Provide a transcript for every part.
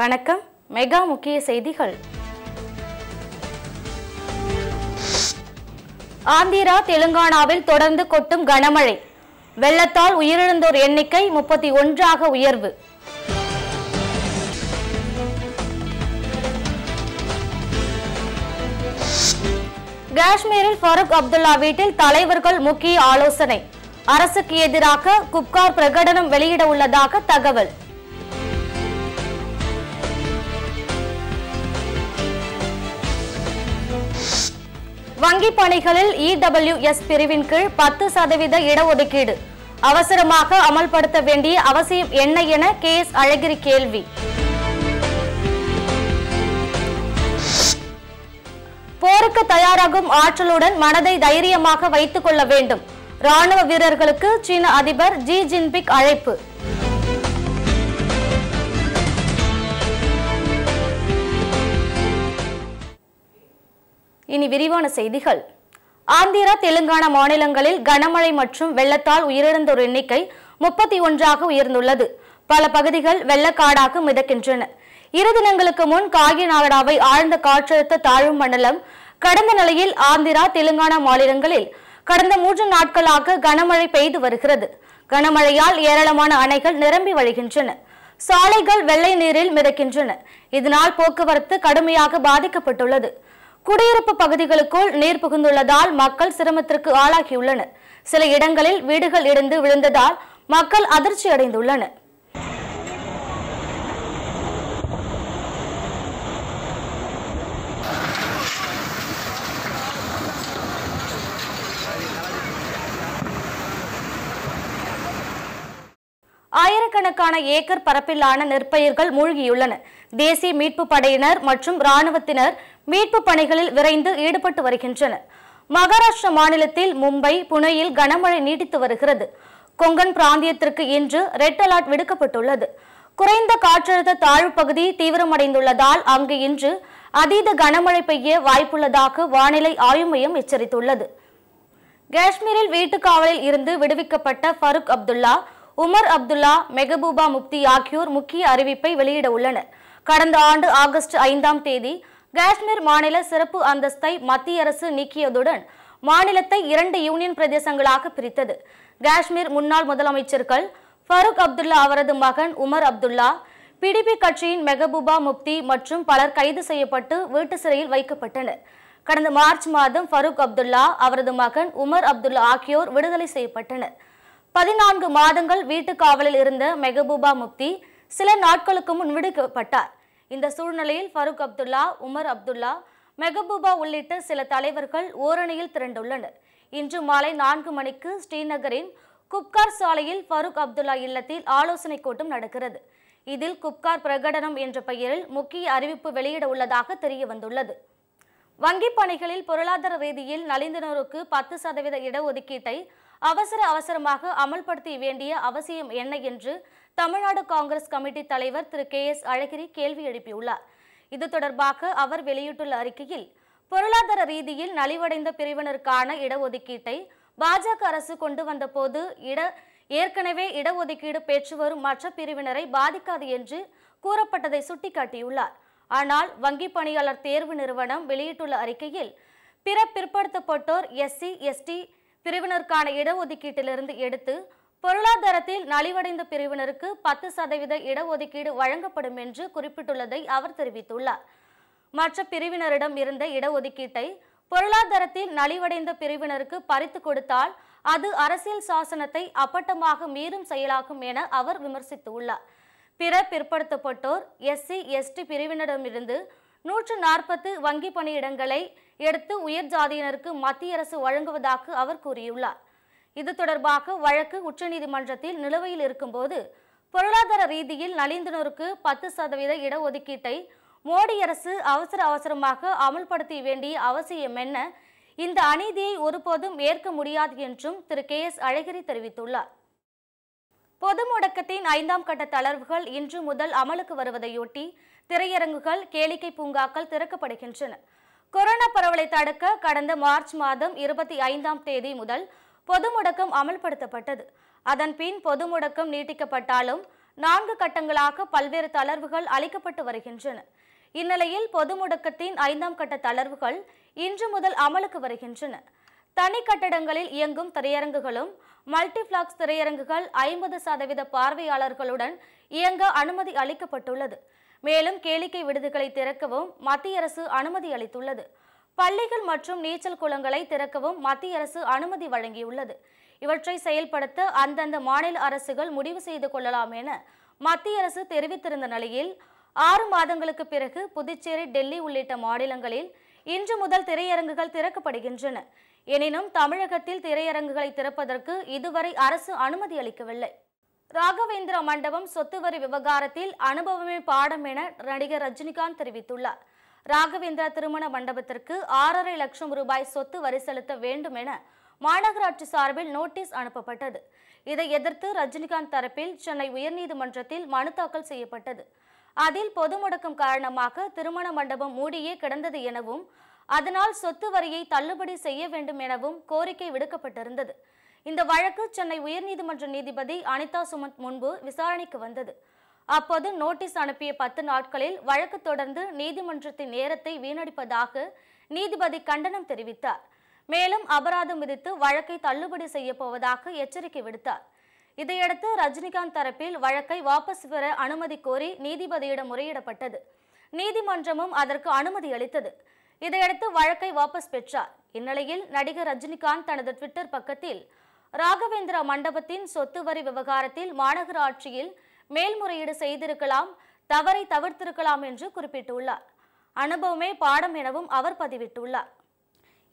வணக்கம் மெகா முக்கிய செய்திகள் ஆந்திரா தெலுங்கானாவில் தொடர்ந்து கொட்டும் கனமழை வெள்ளத்தால் உயிரிழந்தோர் எண்ணிக்கை முப்பத்தி ஒன்றாக உயர்வு காஷ்மீரில் ஃபருக் அப்துல்லா வீட்டில் தலைவர்கள் முக்கிய ஆலோசனை அரசுக்கு எதிராக குப்கார் பிரகடனம் வெளியிட உள்ளதாக தகவல் வங்கி பணிகளில் இடபிள்யூஎஸ் e பிரிவின் கீழ் பத்து சதவீத இடஒதுக்கீடு அவசரமாக அமல்படுத்த வேண்டிய அவசியம் என்ன என கே எஸ் அழகிரி கேள்வி போருக்கு தயாராகும் ஆற்றலுடன் மனதை தைரியமாக வைத்துக் கொள்ள வேண்டும் ராணுவ வீரர்களுக்கு சீன அதிபர் ஜி ஜின்பிக் அழைப்பு இனி விரிவான செய்திகள் ஆந்திரா தெலுங்கானா மாநிலங்களில் கனமழை மற்றும் வெள்ளத்தால் உயிரிழந்தோர் எண்ணிக்கை முப்பத்தி ஒன்றாக உயர்ந்துள்ளது பல பகுதிகள் வெள்ளக்காடாக மிதக்கின்றன இரு தினங்களுக்கு முன் நாகடாவை ஆழ்ந்த காற்றழுத்த தாழ்வு மண்டலம் கடந்த நிலையில் ஆந்திரா தெலுங்கானா மாநிலங்களில் கடந்த மூன்று நாட்களாக கனமழை பெய்து வருகிறது கனமழையால் ஏராளமான அணைகள் நிரம்பி வழிகின்றன சாலைகள் வெள்ளை நீரில் மிதக்கின்றன இதனால் போக்குவரத்து கடுமையாக பாதிக்கப்பட்டுள்ளது குடியிருப்பு பகுதிகளுக்குள் நீர் புகுந்துள்ளதால் மக்கள் சிரமத்திற்கு ஆளாகியுள்ளனர் சில இடங்களில் வீடுகள் இடிந்து விழுந்ததால் மக்கள் அதிர்ச்சி அடைந்துள்ளனர் ஆயிரக்கணக்கான ஏக்கர் பரப்பிலான நெற்பயிர்கள் மூழ்கியுள்ளன தேசிய மீட்பு படையினர் மற்றும் ராணுவத்தினர் மீட்பு பணிகளில் விரைந்து ஈடுபட்டு வருகின்றனர் மகாராஷ்டிர மாநிலத்தில் மும்பை புனேயில் கனமழை நீடித்து வருகிறது கொங்கன் பிராந்தியத்திற்கு இன்று ரெட் அலர்ட் விடுக்கப்பட்டுள்ளது குறைந்த காற்றழுத்த தாழ்வு பகுதி தீவிரமடைந்துள்ளதால் அங்கு இன்று அதீத கனமழை பெய்ய வாய்ப்புள்ளதாக வானிலை ஆய்வு மையம் எச்சரித்துள்ளது காஷ்மீரில் வீட்டுக்காவலில் இருந்து விடுவிக்கப்பட்ட ஃபருக் அப்துல்லா உமர் அப்துல்லா மெகபூபா முப்தி ஆகியோர் முக்கிய அறிவிப்பை வெளியிட உள்ளனர் கடந்த ஆண்டு ஆகஸ்ட் ஐந்தாம் தேதி காஷ்மீர் மாநில சிறப்பு அந்தஸ்தை மத்திய அரசு நீக்கியதுடன் மாநிலத்தை இரண்டு யூனியன் பிரதேசங்களாக பிரித்தது காஷ்மீர் முன்னாள் முதலமைச்சர்கள் ஃபருக் அப்துல்லா அவரது மகன் உமர் அப்துல்லா பிடிபி கட்சியின் மெகபூபா முப்தி மற்றும் பலர் கைது செய்யப்பட்டு வீட்டு சிறையில் வைக்கப்பட்டனர் கடந்த மார்ச் மாதம் ஃபருக் அப்துல்லா அவரது மகன் உமர் அப்துல்லா ஆகியோர் விடுதலை செய்யப்பட்டனர் பதினான்கு மாதங்கள் வீட்டு காவலில் இருந்த மெகபூபா முப்தி சில நாட்களுக்கு முன் விடுக்கப்பட்டார் இந்த சூழ்நிலையில் ஃபருக் அப்துல்லா உமர் அப்துல்லா மெகபூபா உள்ளிட்ட சில தலைவர்கள் ஓரணியில் திரண்டுள்ளனர் இன்று மாலை நான்கு மணிக்கு ஸ்ரீநகரின் குப்கார் சாலையில் ஃபருக் அப்துல்லா இல்லத்தில் ஆலோசனை கூட்டம் நடக்கிறது இதில் குப்கார் பிரகடனம் என்ற பெயரில் முக்கிய அறிவிப்பு வெளியிட உள்ளதாக தெரிய வந்துள்ளது வங்கிப் பணிகளில் பொருளாதார ரீதியில் நலிந்தனோருக்கு பத்து சதவீத இடஒதுக்கீட்டை அவசர அவசரமாக அமல்படுத்த வேண்டிய அவசியம் என்ன என்று தமிழ்நாடு காங்கிரஸ் கமிட்டி தலைவர் திரு கே எஸ் அழகிரி கேள்வி எழுப்பியுள்ளார் இது தொடர்பாக அவர் வெளியிட்டுள்ள அறிக்கையில் பொருளாதார ரீதியில் நலிவடைந்த பிரிவினருக்கான இடஒதுக்கீட்டை பாஜக அரசு கொண்டு போது இட ஏற்கனவே இடஒதுக்கீடு பெற்று வரும் மற்ற பிரிவினரை பாதிக்காது என்று கூறப்பட்டதை சுட்டிக்காட்டியுள்ளார் ஆனால் வங்கி பணியாளர் தேர்வு நிறுவனம் வெளியிட்டுள்ள அறிக்கையில் பிற பிற்படுத்தப்பட்டோர் எஸ்சி எஸ்டி பிரிவினருக்கான இடஒதுக்கீட்டிலிருந்து எடுத்து பொருளாதாரத்தில் நலிவடைந்த பிரிவினருக்கு பத்து சதவீத இடஒதுக்கீடு வழங்கப்படும் என்று குறிப்பிட்டுள்ளதை அவர் தெரிவித்துள்ளார் மற்ற பிரிவினரிடம் இருந்த இடஒதுக்கீட்டை பொருளாதாரத்தில் நலிவடைந்த பிரிவினருக்கு பறித்து கொடுத்தால் அது அரசியல் சாசனத்தை அப்பட்டமாக மீறும் செயலாகும் என அவர் விமர்சித்துள்ளார் பிற பிற்படுத்தப்பட்டோர் எஸ்சி எஸ்டி பிரிவினரிடமிருந்து நூற்று நாற்பது வங்கி பணியிடங்களை எடுத்து உயர் ஜாதியினருக்கு மத்திய அரசு வழங்குவதாக அவர் கூறியுள்ளார் இது தொடர்பாக வழக்கு உச்சநீதிமன்றத்தில் நிலுவையில் இருக்கும்போது பொருளாதார ரீதியில் நலிந்தனருக்கு பத்து சதவீத இடஒதுக்கீட்டை மோடி அரசு அவசர அவசரமாக அமல்படுத்த வேண்டிய அவசியம் என்ன இந்த அநீதியை ஒருபோதும் ஏற்க முடியாது என்றும் திரு கே எஸ் அழகிரி தெரிவித்துள்ளார் பொது முடக்கத்தின் ஐந்தாம் கட்ட தளர்வுகள் இன்று முதல் அமலுக்கு வருவதையொட்டி திரையரங்குகள் கேளிக்கை பூங்காக்கள் திறக்கப்படுகின்றன கொரோனா பரவலை தடுக்க கடந்த மார்ச் மாதம் இருபத்தி ஐந்தாம் தேதி முதல் பொது முடக்கம் அமல்படுத்தப்பட்டது அதன் பின் பொது முடக்கம் நீட்டிக்கப்பட்டாலும் நான்கு கட்டங்களாக பல்வேறு தளர்வுகள் அளிக்கப்பட்டு வருகின்றன இந்நிலையில் பொது முடக்கத்தின் ஐந்தாம் கட்ட தளர்வுகள் இன்று முதல் அமலுக்கு வருகின்றன தனி கட்டடங்களில் இயங்கும் திரையரங்குகளும் மல்டிபிளாக்ஸ் திரையரங்குகள் ஐம்பது சதவீத பார்வையாளர்களுடன் இயங்க அனுமதி அளிக்கப்பட்டுள்ளது மேலும் கேளிக்கை விடுதிகளை திறக்கவும் மத்திய அரசு அனுமதி அளித்துள்ளது பள்ளிகள் மற்றும் நீச்சல் குளங்களை திறக்கவும் மத்திய அரசு அனுமதி வழங்கியுள்ளது இவற்றை செயல்படுத்த அந்தந்த மாநில அரசுகள் முடிவு செய்து கொள்ளலாம் என மத்திய அரசு தெரிவித்திருந்த நிலையில் ஆறு மாதங்களுக்கு பிறகு புதுச்சேரி டெல்லி உள்ளிட்ட மாநிலங்களில் இன்று முதல் திரையரங்குகள் திறக்கப்படுகின்றன எனினும் தமிழகத்தில் திரையரங்குகளை திறப்பதற்கு இதுவரை அரசு அனுமதி அளிக்கவில்லை ராகவேந்திர மண்டபம் சொத்து வரி விவகாரத்தில் அனுபவமே பாடம் என நடிகர் ரஜினிகாந்த் தெரிவித்துள்ளார் ராகவேந்திரா திருமண மண்டபத்திற்கு ஆறரை லட்சம் ரூபாய் சொத்து வரி செலுத்த வேண்டும் என மாநகராட்சி சார்பில் நோட்டீஸ் அனுப்பப்பட்டது இதை எதிர்த்து ரஜினிகாந்த் தரப்பில் சென்னை உயர்நீதிமன்றத்தில் மனு தாக்கல் செய்யப்பட்டது அதில் பொது முடக்கம் காரணமாக திருமண மண்டபம் மூடியே கிடந்தது எனவும் அதனால் சொத்து வரியை தள்ளுபடி செய்ய வேண்டும் எனவும் கோரிக்கை விடுக்கப்பட்டிருந்தது இந்த வழக்கு சென்னை உயர்நீதிமன்ற நீதிபதி அனிதா சுமந்த் முன்பு விசாரணைக்கு வந்தது அப்போது நோட்டீஸ் அனுப்பிய பத்து நாட்களில் வழக்கு தொடர்ந்து நீதிமன்றத்தின் நேரத்தை வீணடிப்பதாக நீதிபதி கண்டனம் தெரிவித்தார் மேலும் அபராதம் விதித்து வழக்கை தள்ளுபடி செய்யப்போவதாக எச்சரிக்கை விடுத்தார் இதையடுத்து ரஜினிகாந்த் தரப்பில் வழக்கை வாபஸ் பெற அனுமதி கோரி நீதிபதியிடம் முறையிடப்பட்டது நீதிமன்றமும் அதற்கு அனுமதி அளித்தது இதையடுத்து வழக்கை வாபஸ் பெற்றார் இந்நிலையில் நடிகர் ரஜினிகாந்த் தனது ட்விட்டர் பக்கத்தில் ராகவேந்திர மண்டபத்தின் சொத்து வரி விவகாரத்தில் மாநகராட்சியில் மேல்முறையீடு செய்திருக்கலாம் தவறை தவிர்த்திருக்கலாம் என்று குறிப்பிட்டுள்ளார் அனுபவமே பாடம் எனவும் அவர் பதிவிட்டுள்ளார்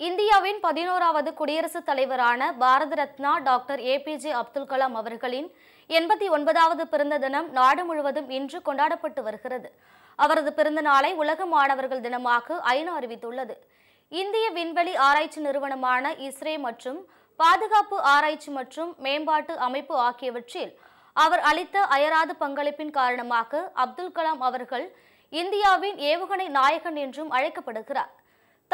இந்தியாவின் பதினோராவது குடியரசுத் தலைவரான Bharat Ratna doctor A P J Abdul Kalam அவர்களின் எண்பத்தி ஒன்பதாவது பிறந்த தினம் நாடு முழுவதும் இன்று கொண்டாடப்பட்டு வருகிறது அவரது பிறந்த நாளை உலக மாணவர்கள் தினமாக ஐநா அறிவித்துள்ளது இந்திய விண்வெளி ஆராய்ச்சி நிறுவனமான இஸ்ரே மற்றும் பாதுகாப்பு ஆராய்ச்சி மற்றும் மேம்பாட்டு அமைப்பு ஆகியவற்றில் அவர் அளித்த அயராத பங்களிப்பின் காரணமாக அப்துல் கலாம் அவர்கள் இந்தியாவின் ஏவுகணை நாயகன் என்றும் அழைக்கப்படுகிறார்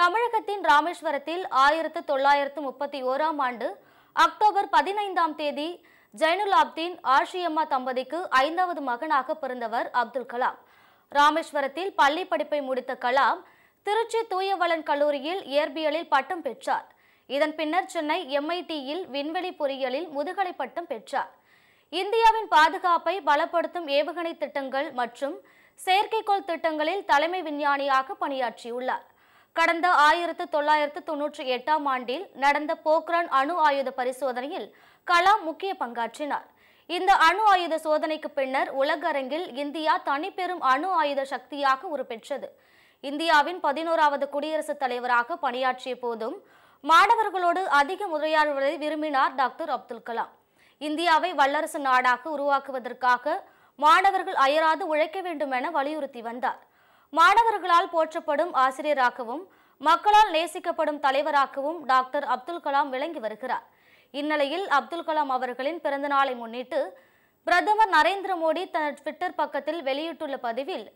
தமிழகத்தின் ராமேஸ்வரத்தில் ஆயிரத்து தொள்ளாயிரத்து முப்பத்தி ஓராம் ஆண்டு அக்டோபர் பதினைந்தாம் தேதி ஜைனுல் ஆப்தீன் ஆஷியம்மா தம்பதிக்கு ஐந்தாவது மகனாக பிறந்தவர் அப்துல் கலாம் ராமேஸ்வரத்தில் பள்ளி படிப்பை முடித்த கலாம் திருச்சி தூயவளன் கல்லூரியில் இயற்பியலில் பட்டம் பெற்றார் இதன் பின்னர் சென்னை எம்ஐடியில் விண்வெளி பொறியியலில் முதுகலை பட்டம் பெற்றார் இந்தியாவின் பாதுகாப்பை பலப்படுத்தும் ஏவுகணை திட்டங்கள் மற்றும் செயற்கைக்கோள் திட்டங்களில் தலைமை விஞ்ஞானியாக பணியாற்றியுள்ளார் கடந்த ஆயிரத்து தொள்ளாயிரத்து தொன்னூற்றி எட்டாம் ஆண்டில் நடந்த போக்ரான் அணு ஆயுத பரிசோதனையில் கலாம் முக்கிய பங்காற்றினார் இந்த அணு ஆயுத சோதனைக்கு பின்னர் உலகரங்கில் இந்தியா தனிப்பெரும் அணு ஆயுத சக்தியாக உருப்பெற்றது இந்தியாவின் பதினோராவது குடியரசுத் தலைவராக பணியாற்றிய போதும் மாணவர்களோடு அதிக உரையாடுவதை விரும்பினார் டாக்டர் அப்துல் கலாம் இந்தியாவை வல்லரசு நாடாக உருவாக்குவதற்காக மாணவர்கள் அயராது உழைக்க வேண்டும் என வலியுறுத்தி வந்தார் மாணவர்களால் போற்றப்படும் ஆசிரியராகவும் மக்களால் நேசிக்கப்படும் தலைவராகவும் டாக்டர் அப்துல் கலாம் விளங்கி வருகிறார் இந்நிலையில் அப்துல் கலாம் அவர்களின் பிறந்தநாளை முன்னிட்டு பிரதமர் நரேந்திர மோடி தனது ட்விட்டர் பக்கத்தில் வெளியிட்டுள்ள பதிவில்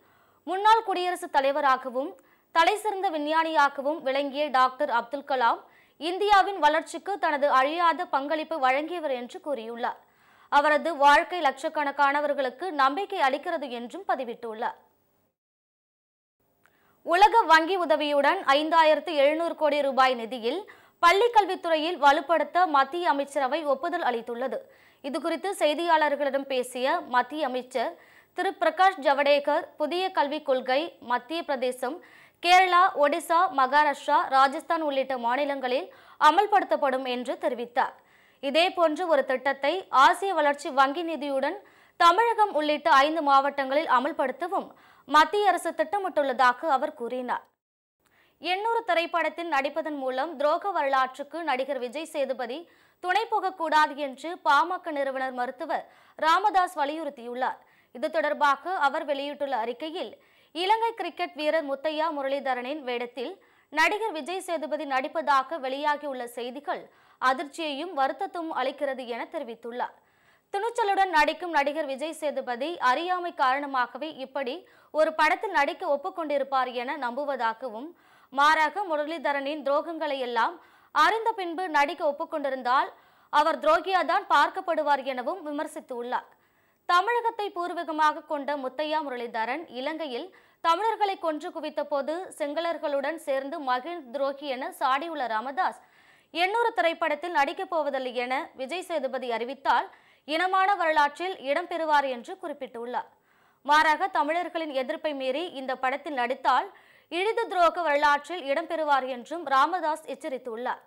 முன்னாள் குடியரசுத் தலைவராகவும் தலைசிறந்த விஞ்ஞானியாகவும் விளங்கிய டாக்டர் அப்துல் கலாம் இந்தியாவின் வளர்ச்சிக்கு தனது அழியாத பங்களிப்பு வழங்கியவர் என்று கூறியுள்ளார் அவரது வாழ்க்கை லட்சக்கணக்கானவர்களுக்கு நம்பிக்கை அளிக்கிறது என்றும் பதிவிட்டுள்ளார் உலக வங்கி உதவியுடன் ஐந்தாயிரத்து எழுநூறு கோடி ரூபாய் நிதியில் பள்ளிக்கல்வித்துறையில் வலுப்படுத்த மத்திய அமைச்சரவை ஒப்புதல் அளித்துள்ளது இதுகுறித்து செய்தியாளர்களிடம் பேசிய மத்திய அமைச்சர் திரு பிரகாஷ் ஜவடேகர் புதிய கல்விக் கொள்கை மத்திய பிரதேசம் கேரளா ஒடிசா மகாராஷ்டிரா ராஜஸ்தான் உள்ளிட்ட மாநிலங்களில் அமல்படுத்தப்படும் என்று தெரிவித்தார் இதேபோன்று ஒரு திட்டத்தை ஆசிய வளர்ச்சி வங்கி நிதியுடன் தமிழகம் உள்ளிட்ட ஐந்து மாவட்டங்களில் அமல்படுத்தவும் மத்திய அரசு திட்டமிட்டுள்ளதாக அவர் கூறினார் எண்ணூறு திரைப்படத்தில் நடிப்பதன் மூலம் துரோக வரலாற்றுக்கு நடிகர் விஜய் சேதுபதி துணை போகக்கூடாது என்று பாமக நிறுவனர் மருத்துவர் ராமதாஸ் வலியுறுத்தியுள்ளார் இது தொடர்பாக அவர் வெளியிட்டுள்ள அறிக்கையில் இலங்கை கிரிக்கெட் வீரர் முத்தையா முரளிதரனின் வேடத்தில் நடிகர் விஜய் சேதுபதி நடிப்பதாக வெளியாகியுள்ள செய்திகள் அதிர்ச்சியையும் வருத்தத்தும் அளிக்கிறது என தெரிவித்துள்ளார் துணிச்சலுடன் நடிக்கும் நடிகர் விஜய் சேதுபதி அறியாமை காரணமாகவே இப்படி ஒரு படத்தில் நடிக்க ஒப்புக்கொண்டிருப்பார் என நம்புவதாகவும் மாறாக முரளிதரனின் துரோகங்களை எல்லாம் அறிந்த பின்பு நடிக்க ஒப்புக்கொண்டிருந்தால் அவர் துரோகியாதான் பார்க்கப்படுவார் எனவும் விமர்சித்துள்ளார் தமிழகத்தை பூர்வீகமாக கொண்ட முத்தையா முரளிதரன் இலங்கையில் தமிழர்களை கொன்று குவித்த போது செங்கலர்களுடன் சேர்ந்து மகிழ் துரோகி என சாடியுள்ள ராமதாஸ் எண்ணூறு திரைப்படத்தில் நடிக்கப் போவதில்லை என விஜய் சேதுபதி அறிவித்தால் இனமான வரலாற்றில் இடம்பெறுவார் என்று குறிப்பிட்டுள்ளார் மாறாக தமிழர்களின் எதிர்ப்பை மீறி இந்த படத்தில் நடித்தால் இழிது துரோக வரலாற்றில் இடம்பெறுவார் என்றும் ராமதாஸ் எச்சரித்துள்ளார்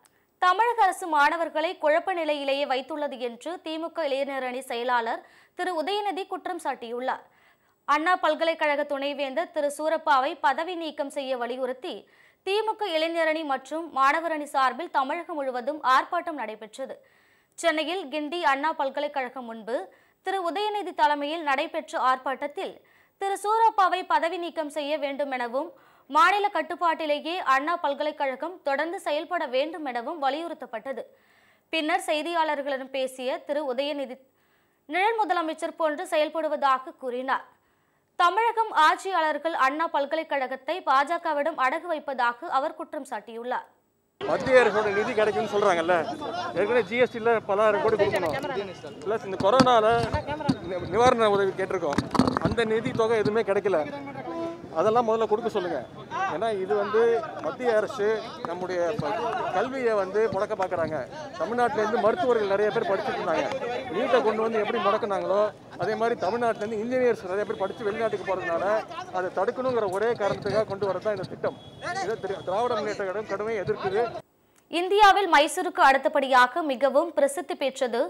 தமிழக அரசு மாணவர்களை குழப்ப நிலையிலேயே வைத்துள்ளது என்று திமுக இளைஞரணி செயலாளர் திரு உதயநிதி குற்றம் சாட்டியுள்ளார் அண்ணா பல்கலைக்கழக துணைவேந்தர் திரு சூரப்பாவை பதவி நீக்கம் செய்ய வலியுறுத்தி திமுக இளைஞரணி மற்றும் மாணவரணி சார்பில் தமிழகம் முழுவதும் ஆர்ப்பாட்டம் நடைபெற்றது சென்னையில் கிண்டி அண்ணா பல்கலைக்கழகம் முன்பு திரு உதயநிதி தலைமையில் நடைபெற்ற ஆர்ப்பாட்டத்தில் திரு சூரப்பாவை பதவி நீக்கம் செய்ய வேண்டும் எனவும் மாநில கட்டுப்பாட்டிலேயே அண்ணா பல்கலைக்கழகம் தொடர்ந்து செயல்பட வேண்டும் எனவும் வலியுறுத்தப்பட்டது பின்னர் செய்தியாளர்களிடம் பேசிய திரு உதயநிதி நிழல் முதலமைச்சர் போன்று செயல்படுவதாக கூறினார் தமிழகம் ஆட்சியாளர்கள் அண்ணா பல்கலைக்கழகத்தை பாஜகவிடம் அடகு வைப்பதாக அவர் குற்றம் சாட்டியுள்ளார் மத்திய அரசோட நிதி கிடைக்கும் சொல்றாங்கல்ல ஏற்கனவே ஜிஎஸ்டியில் பலாயிரம் கோடி கொடுக்கணும் பிளஸ் இந்த கொரோனால நிவாரண உதவி கேட்டிருக்கோம் அந்த நிதி தொகை எதுவுமே கிடைக்கல அதெல்லாம் முதல்ல கொடுக்க சொல்லுங்கள் ஏன்னா இது வந்து மத்திய அரசு நம்முடைய கல்வியை வந்து முடக்க பார்க்குறாங்க தமிழ்நாட்டிலேருந்து மருத்துவர்கள் நிறைய பேர் படிச்சுட்டு இருந்தாங்க நீட்டை கொண்டு வந்து எப்படி முடக்கினாங்களோ அதே மாதிரி தமிழ்நாட்டிலேருந்து இன்ஜினியர்ஸ் நிறைய பேர் படித்து வெளிநாட்டுக்கு போகிறதுனால அதை தடுக்கணுங்கிற ஒரே காரணத்துக்காக கொண்டு வரதான் இந்த திட்டம் இதை திராவிட முன்னேற்ற கழகம் கடுமையை எதிர்க்குது இந்தியாவில் மைசூருக்கு அடுத்தபடியாக மிகவும் பிரசித்தி பெற்றது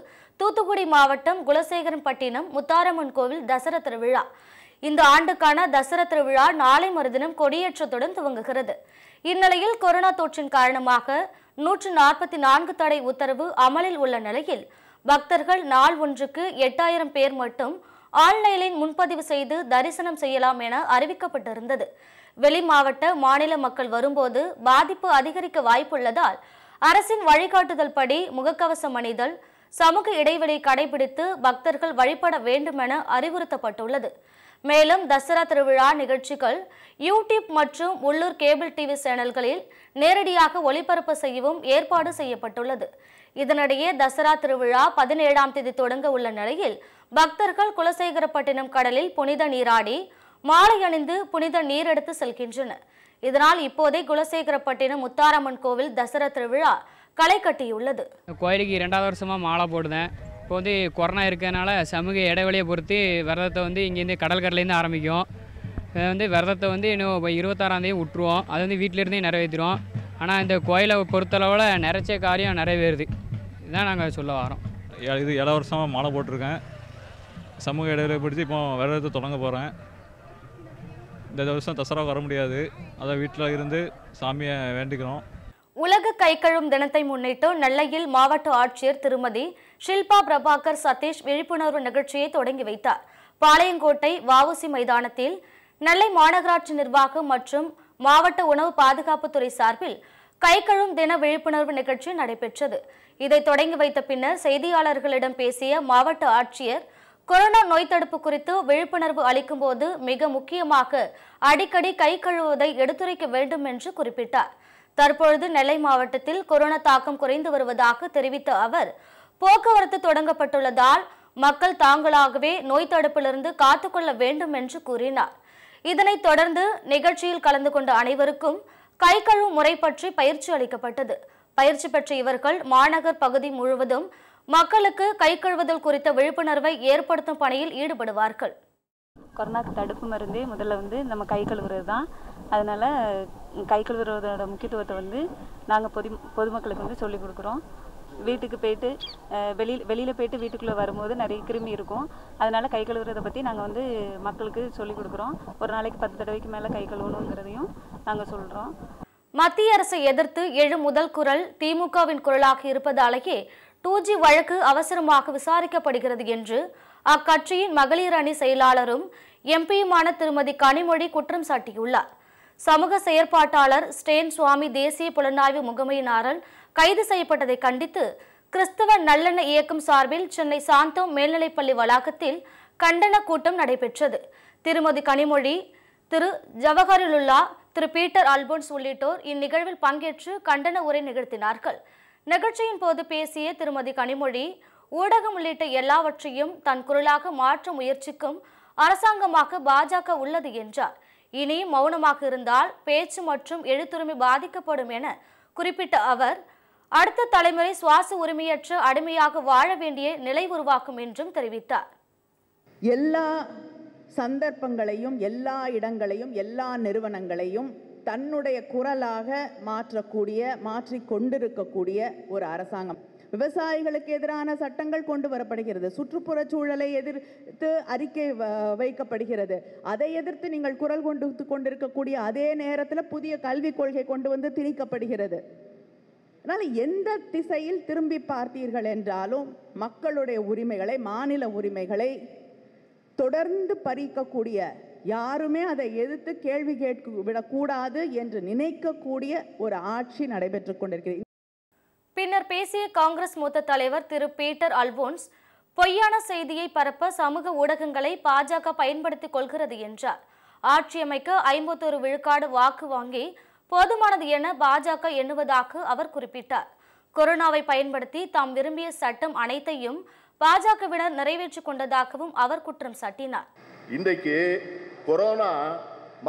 தூத்துக்குடி மாவட்டம் குலசேகரன்பட்டினம் முத்தாரம்மன் கோவில் தசரா திருவிழா இந்த ஆண்டுக்கான தசரா திருவிழா நாளை மறுதினம் கொடியேற்றத்துடன் துவங்குகிறது இந்நிலையில் கொரோனா தொற்றின் காரணமாக நூற்று நாற்பத்தி நான்கு தடை உத்தரவு அமலில் உள்ள நிலையில் பக்தர்கள் நாள் ஒன்றுக்கு எட்டாயிரம் பேர் மட்டும் ஆன்லைனில் முன்பதிவு செய்து தரிசனம் செய்யலாம் என அறிவிக்கப்பட்டிருந்தது வெளி மாவட்ட மாநில மக்கள் வரும்போது பாதிப்பு அதிகரிக்க வாய்ப்புள்ளதால் அரசின் வழிகாட்டுதல் படி முகக்கவசம் அணிதல் சமூக இடைவெளி கடைபிடித்து பக்தர்கள் வழிபட வேண்டும் என அறிவுறுத்தப்பட்டுள்ளது மேலும் தசரா திருவிழா நிகழ்ச்சிகள் யூடியூப் மற்றும் உள்ளூர் கேபிள் டிவி சேனல்களில் நேரடியாக ஒளிபரப்பு செய்யவும் ஏற்பாடு செய்யப்பட்டுள்ளது இதனிடையே தசரா திருவிழா பதினேழாம் தேதி தொடங்க உள்ள நிலையில் பக்தர்கள் குலசேகரப்பட்டினம் கடலில் புனித நீராடி மாலை அணிந்து புனித நீர் எடுத்து செல்கின்றனர் இதனால் இப்போதே குலசேகரப்பட்டினம் முத்தாரம்மன் கோவில் தசரா திருவிழா களை கட்டியுள்ளது கோயிலுக்கு இரண்டாவது வருஷமா மாலை போடுதேன் இப்போ வந்து கொரோனா இருக்கிறதுனால சமூக இடைவெளியை பொறுத்து விரதத்தை வந்து இங்கேருந்து கடல்கரையிலேருந்து ஆரம்பிக்கும் வந்து விரதத்தை வந்து இன்னும் இப்போ இருபத்தாறாந்தேயும் விட்டுருவோம் அது வந்து வீட்டிலேருந்தே நிறைவேற்றிடுவோம் ஆனால் இந்த கோயிலை பொறுத்தளவில் நிறைச்ச காரியம் நிறைவேறுது இதுதான் நாங்கள் சொல்ல வரோம் இது இட வருஷமாக மாலை போட்டிருக்கேன் சமூக இடைவெளியை பிடிச்சி இப்போ விரதத்தை தொடங்க போகிறேன் இந்த வருஷம் தசரா வர முடியாது அதை வீட்டில் இருந்து சாமியை வேண்டிக்கிறோம் உலக கைக்கழும் தினத்தை முன்னிட்டு நெல்லையில் மாவட்ட ஆட்சியர் திருமதி ஷில்பா பிரபாகர் சதீஷ் விழிப்புணர்வு நிகழ்ச்சியை தொடங்கி வைத்தார் பாளையங்கோட்டை வாவுசி மைதானத்தில் நெல்லை மாநகராட்சி நிர்வாகம் மற்றும் மாவட்ட உணவு பாதுகாப்புத்துறை சார்பில் கைக்கழும் தின விழிப்புணர்வு நிகழ்ச்சி நடைபெற்றது இதை தொடங்கி வைத்த பின்னர் செய்தியாளர்களிடம் பேசிய மாவட்ட ஆட்சியர் கொரோனா நோய் தடுப்பு குறித்து விழிப்புணர்வு அளிக்கும் போது மிக முக்கியமாக அடிக்கடி கை கழுவுவதை எடுத்துரைக்க வேண்டும் என்று குறிப்பிட்டார் தற்பொழுது நெல்லை மாவட்டத்தில் கொரோனா தாக்கம் குறைந்து வருவதாக தெரிவித்த அவர் போக்குவரத்து தொடங்கப்பட்டுள்ளதால் மக்கள் தாங்களாகவே நோய் தடுப்பிலிருந்து காத்துக்கொள்ள வேண்டும் என்று கூறினார் இதனைத் தொடர்ந்து நிகழ்ச்சியில் கலந்து கொண்ட அனைவருக்கும் கை கழுவும் முறை பற்றி பயிற்சி அளிக்கப்பட்டது பயிற்சி பெற்ற இவர்கள் மாநகர் பகுதி முழுவதும் மக்களுக்கு கை கழுவுதல் குறித்த விழிப்புணர்வை ஏற்படுத்தும் பணியில் ஈடுபடுவார்கள் கொரோனாக்கு தடுப்பு மருந்தே முதல்ல வந்து நம்ம கை கழுவுறது தான் அதனால் கை கழுவுறதோட முக்கியத்துவத்தை வந்து நாங்கள் பொது பொதுமக்களுக்கு வந்து சொல்லிக் கொடுக்குறோம் வீட்டுக்கு போயிட்டு வெளியில் வெளியில் போயிட்டு வீட்டுக்குள்ளே வரும்போது நிறைய கிருமி இருக்கும் அதனால் கை கழுவுறதை பற்றி நாங்கள் வந்து மக்களுக்கு சொல்லிக் கொடுக்குறோம் ஒரு நாளைக்கு பத்து தடவைக்கு மேலே கை கழுவணுங்கிறதையும் நாங்கள் சொல்கிறோம் மத்திய அரசை எதிர்த்து எழு முதல் குரல் திமுகவின் குரலாக இருப்பதாலேயே டூ ஜி வழக்கு அவசரமாக விசாரிக்கப்படுகிறது என்று அக்கட்சியின் மகளிர் அணி செயலாளரும் எம்பியுமான திருமதி கனிமொழி குற்றம் சாட்டியுள்ளார் சமூக செயற்பாட்டாளர் ஸ்டேன் சுவாமி தேசிய புலனாய்வு முகமையினாரல் கைது செய்யப்பட்டதை கண்டித்து கிறிஸ்தவ நல்லெண்ண இயக்கம் சார்பில் சென்னை சாந்தோம் மேல்நிலைப்பள்ளி வளாகத்தில் கண்டன கூட்டம் நடைபெற்றது திருமதி கனிமொழி திரு ஜவஹருலுல்லா திரு பீட்டர் அல்போன்ஸ் உள்ளிட்டோர் இந்நிகழ்வில் பங்கேற்று கண்டன உரை நிகழ்த்தினார்கள் நிகழ்ச்சியின் போது பேசிய திருமதி கனிமொழி ஊடகம் உள்ளிட்ட எல்லாவற்றையும் தன் குரலாக மாற்ற முயற்சிக்கும் அரசாங்கமாக பாஜக உள்ளது என்றார் இனி மௌனமாக இருந்தால் பேச்சு மற்றும் எழுத்துரிமை பாதிக்கப்படும் என குறிப்பிட்ட அவர் அடுத்த தலைமுறை சுவாச உரிமையற்ற அடிமையாக வாழ வேண்டிய நிலை உருவாக்கும் என்றும் தெரிவித்தார் எல்லா சந்தர்ப்பங்களையும் எல்லா இடங்களையும் எல்லா நிறுவனங்களையும் தன்னுடைய குரலாக மாற்றக்கூடிய மாற்றி கொண்டிருக்கக்கூடிய ஒரு அரசாங்கம் விவசாயிகளுக்கு எதிரான சட்டங்கள் கொண்டு வரப்படுகிறது சுற்றுப்புற சூழலை எதிர்த்து அறிக்கை வைக்கப்படுகிறது அதை எதிர்த்து நீங்கள் குரல் கொண்டு கொண்டிருக்கக்கூடிய அதே நேரத்தில் புதிய கல்விக் கொள்கை கொண்டு வந்து திணிக்கப்படுகிறது அதனால் எந்த திசையில் திரும்பி பார்த்தீர்கள் என்றாலும் மக்களுடைய உரிமைகளை மாநில உரிமைகளை தொடர்ந்து பறிக்கக்கூடிய யாருமே அதை எதிர்த்து கேள்வி கேட்க விடக்கூடாது என்று நினைக்கக்கூடிய ஒரு ஆட்சி நடைபெற்று கொண்டிருக்கிறது பின்னர் பேசிய காங்கிரஸ் மூத்த தலைவர் திரு பீட்டர் அல்போன்ஸ் பொய்யான செய்தியை பரப்ப சமூக ஊடகங்களை பாஜக பயன்படுத்திக் கொள்கிறது என்றார் ஆட்சியமைக்க ஐம்பத்தொரு விழுக்காடு வாக்கு வாங்கி போதுமானது என பாஜக எண்ணுவதாக அவர் குறிப்பிட்டார் கொரோனாவை பயன்படுத்தி தாம் விரும்பிய சட்டம் அனைத்தையும் பாஜகவினர் நிறைவேற்றிக் கொண்டதாகவும் அவர் குற்றம் சாட்டினார் இன்றைக்கு கொரோனா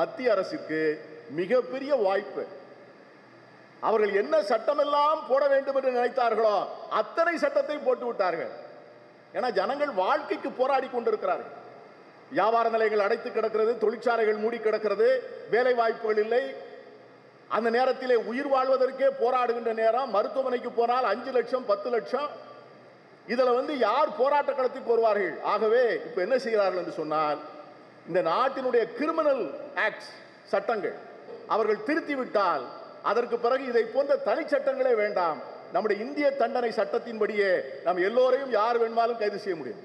மத்திய அரசுக்கு மிகப்பெரிய வாய்ப்பு அவர்கள் என்ன சட்டமெல்லாம் போட வேண்டும் என்று நினைத்தார்களோ அத்தனை சட்டத்தை போட்டு விட்டார்கள் ஏன்னா ஜனங்கள் வாழ்க்கைக்கு போராடி கொண்டிருக்கிறார்கள் வியாபார நிலையங்கள் அடைத்து கிடக்கிறது தொழிற்சாலைகள் மூடி கிடக்கிறது வேலை வாய்ப்புகள் இல்லை அந்த நேரத்திலே உயிர் வாழ்வதற்கே போராடுகின்ற நேரம் மருத்துவமனைக்கு போனால் அஞ்சு லட்சம் பத்து லட்சம் இதில் வந்து யார் போராட்ட களத்துக்கு வருவார்கள் ஆகவே இப்போ என்ன செய்கிறார்கள் என்று சொன்னால் இந்த நாட்டினுடைய கிரிமினல் ஆக்ட்ஸ் சட்டங்கள் அவர்கள் திருத்தி விட்டால் அதற்கு பிறகு இதை போன்ற தனி சட்டங்களே வேண்டாம் நம்முடைய இந்திய தண்டனை சட்டத்தின்படியே நம் எல்லோரையும் யார் வேணுமாலும் கைது செய்ய முடியும்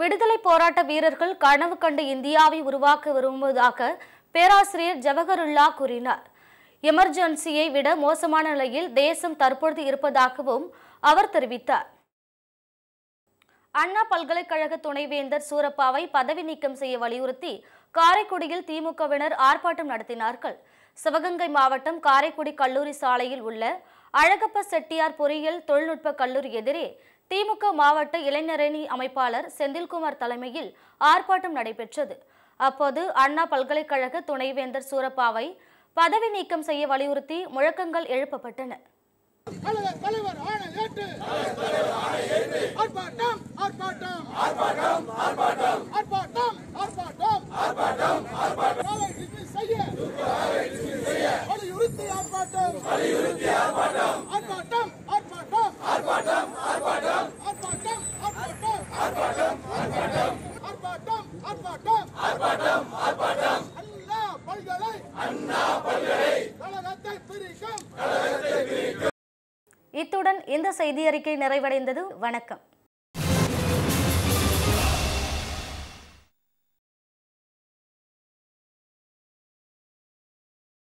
விடுதலை போராட்ட வீரர்கள் கனவு கண்டு இந்தியாவை உருவாக்க விரும்புவதாக பேராசிரியர் ஜவஹருல்லா கூறினார் எமர்ஜென்சியை விட மோசமான நிலையில் தேசம் தற்பொழுது இருப்பதாகவும் அவர் தெரிவித்தார் அண்ணா பல்கலைக்கழக துணைவேந்தர் சூரப்பாவை பதவி நீக்கம் செய்ய வலியுறுத்தி காரைக்குடியில் திமுகவினர் ஆர்ப்பாட்டம் நடத்தினார்கள் சிவகங்கை மாவட்டம் காரைக்குடி கல்லூரி சாலையில் உள்ள அழகப்ப செட்டியார் பொறியியல் தொழில்நுட்ப கல்லூரி எதிரே திமுக மாவட்ட இளைஞரணி அமைப்பாளர் செந்தில்குமார் தலைமையில் ஆர்ப்பாட்டம் நடைபெற்றது அப்போது அண்ணா பல்கலைக்கழக துணைவேந்தர் சூரப்பாவை பதவி நீக்கம் செய்ய வலியுறுத்தி முழக்கங்கள் எழுப்பப்பட்டன ஆர்ப்பாட்டம் ஆர்ப்பாட்டம் ஆர்ப்பாட்டம் ஆர்ப்பாட்டம் ஆர்ப்பாட்டம் செய்தியறிக்கை நிறைவடைந்தது வணக்கம்